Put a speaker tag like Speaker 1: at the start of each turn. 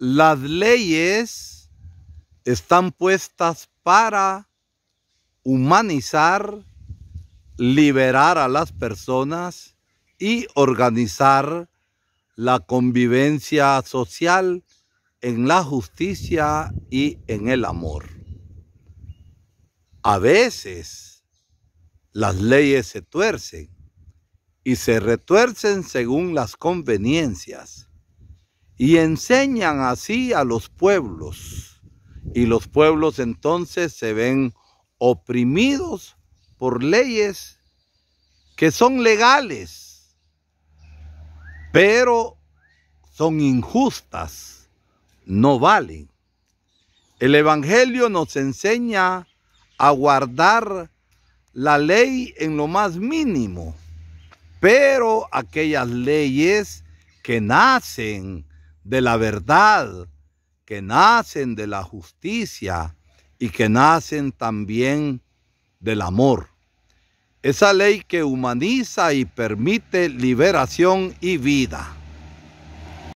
Speaker 1: las leyes están puestas para humanizar, liberar a las personas y organizar la convivencia social en la justicia y en el amor. A veces las leyes se tuercen y se retuercen según las conveniencias y enseñan así a los pueblos. Y los pueblos entonces se ven oprimidos por leyes que son legales, pero son injustas, no valen. El Evangelio nos enseña a guardar la ley en lo más mínimo, pero aquellas leyes que nacen de la verdad, que nacen de la justicia y que nacen también del amor. Esa ley que humaniza y permite liberación y vida.